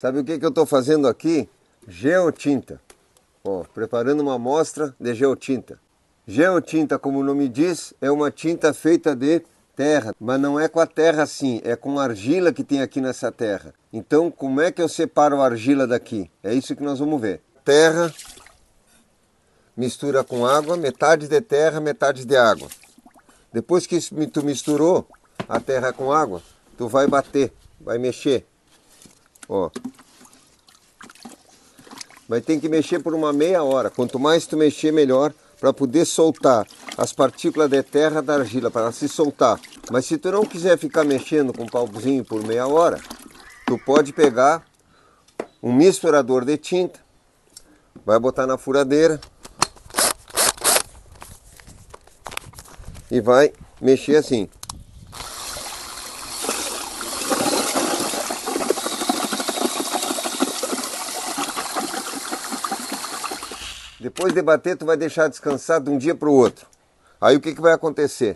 Sabe o que, que eu estou fazendo aqui? Geotinta. Ó, preparando uma amostra de geotinta. Geotinta, como o nome diz, é uma tinta feita de terra, mas não é com a terra assim, é com a argila que tem aqui nessa terra. Então, como é que eu separo a argila daqui? É isso que nós vamos ver. Terra mistura com água, metade de terra, metade de água. Depois que tu misturou a terra com água, tu vai bater, vai mexer, Ó. Mas tem que mexer por uma meia hora. Quanto mais tu mexer, melhor para poder soltar as partículas de terra da argila, para se soltar. Mas se tu não quiser ficar mexendo com o pauzinho por meia hora, tu pode pegar um misturador de tinta, vai botar na furadeira e vai mexer assim. Depois de bater, tu vai deixar descansar de um dia para o outro. Aí o que, que vai acontecer?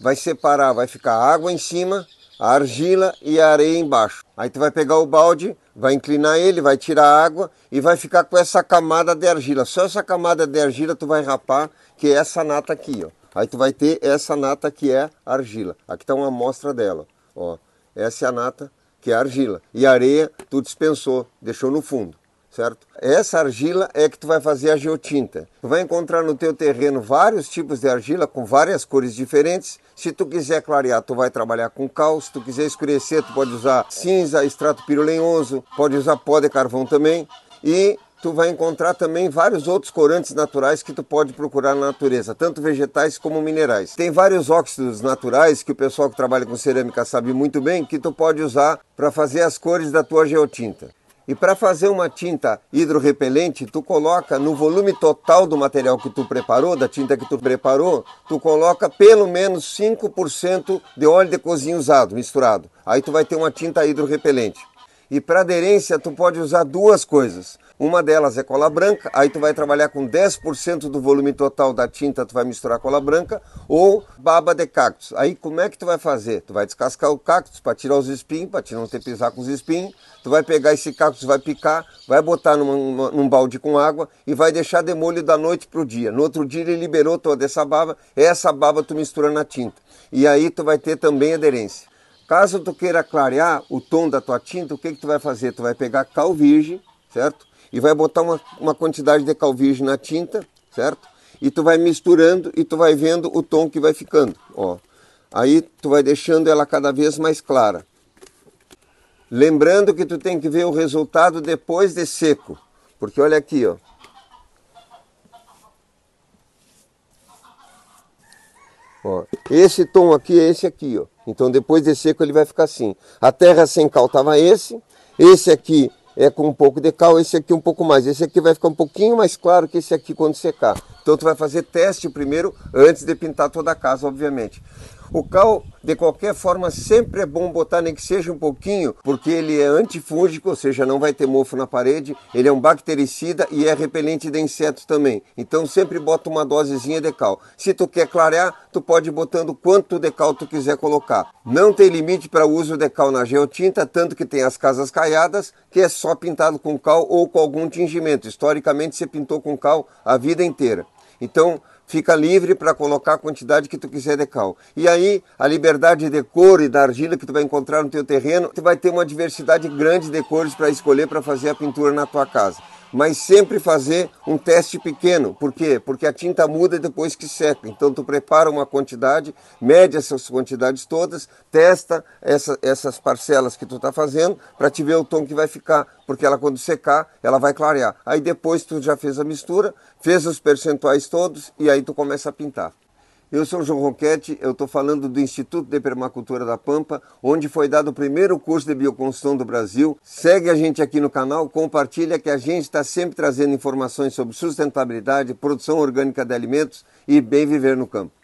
Vai separar, vai ficar a água em cima, a argila e a areia embaixo. Aí tu vai pegar o balde, vai inclinar ele, vai tirar a água e vai ficar com essa camada de argila. Só essa camada de argila tu vai rapar, que é essa nata aqui, ó. Aí tu vai ter essa nata que é argila. Aqui está uma amostra dela, ó. Essa é a nata que é argila. E a areia tu dispensou, deixou no fundo certo? Essa argila é que tu vai fazer a geotinta. Tu vai encontrar no teu terreno vários tipos de argila com várias cores diferentes. Se tu quiser clarear, tu vai trabalhar com cal. Se tu quiser escurecer, tu pode usar cinza, extrato pirulenhoso, pode usar pó de carvão também. E tu vai encontrar também vários outros corantes naturais que tu pode procurar na natureza, tanto vegetais como minerais. Tem vários óxidos naturais que o pessoal que trabalha com cerâmica sabe muito bem que tu pode usar para fazer as cores da tua geotinta. E para fazer uma tinta hidrorrepelente, tu coloca no volume total do material que tu preparou, da tinta que tu preparou, tu coloca pelo menos 5% de óleo de cozinha usado, misturado. Aí tu vai ter uma tinta hidrorrepelente. E para aderência tu pode usar duas coisas. Uma delas é cola branca, aí tu vai trabalhar com 10% do volume total da tinta, tu vai misturar cola branca, ou baba de cactus. Aí como é que tu vai fazer? Tu vai descascar o cactus para tirar os espinhos, para não ter pisar com os espinhos. Tu vai pegar esse cactus, vai picar, vai botar num, num balde com água e vai deixar de molho da noite pro dia. No outro dia ele liberou toda essa baba, essa baba tu mistura na tinta. E aí tu vai ter também aderência. Caso tu queira clarear o tom da tua tinta, o que, que tu vai fazer? Tu vai pegar cal virgem, certo? E vai botar uma, uma quantidade de cal virgem na tinta, certo? E tu vai misturando e tu vai vendo o tom que vai ficando, ó. Aí tu vai deixando ela cada vez mais clara. Lembrando que tu tem que ver o resultado depois de seco, porque olha aqui, ó. ó esse tom aqui é esse aqui, ó. Então depois de seco ele vai ficar assim. A terra sem cal estava esse, esse aqui é com um pouco de cal, esse aqui um pouco mais. Esse aqui vai ficar um pouquinho mais claro que esse aqui quando secar. Então tu vai fazer teste primeiro antes de pintar toda a casa, obviamente. O cal, de qualquer forma, sempre é bom botar, nem que seja um pouquinho, porque ele é antifúngico, ou seja, não vai ter mofo na parede, ele é um bactericida e é repelente de insetos também. Então sempre bota uma dosezinha de cal. Se tu quer clarear, tu pode ir botando quanto de cal tu quiser colocar. Não tem limite para o uso de cal na geotinta, tanto que tem as casas caiadas, que é só pintado com cal ou com algum tingimento. Historicamente se pintou com cal a vida inteira. Então, fica livre para colocar a quantidade que tu quiser de cal. E aí, a liberdade de cor e da argila que tu vai encontrar no teu terreno, tu vai ter uma diversidade grande de cores para escolher para fazer a pintura na tua casa mas sempre fazer um teste pequeno. Por quê? Porque a tinta muda depois que seca. Então tu prepara uma quantidade, mede essas quantidades todas, testa essa, essas parcelas que tu está fazendo para te ver o tom que vai ficar, porque ela quando secar, ela vai clarear. Aí depois tu já fez a mistura, fez os percentuais todos e aí tu começa a pintar. Eu sou João Roquete, eu estou falando do Instituto de Permacultura da Pampa, onde foi dado o primeiro curso de bioconstrução do Brasil. Segue a gente aqui no canal, compartilha que a gente está sempre trazendo informações sobre sustentabilidade, produção orgânica de alimentos e bem viver no campo.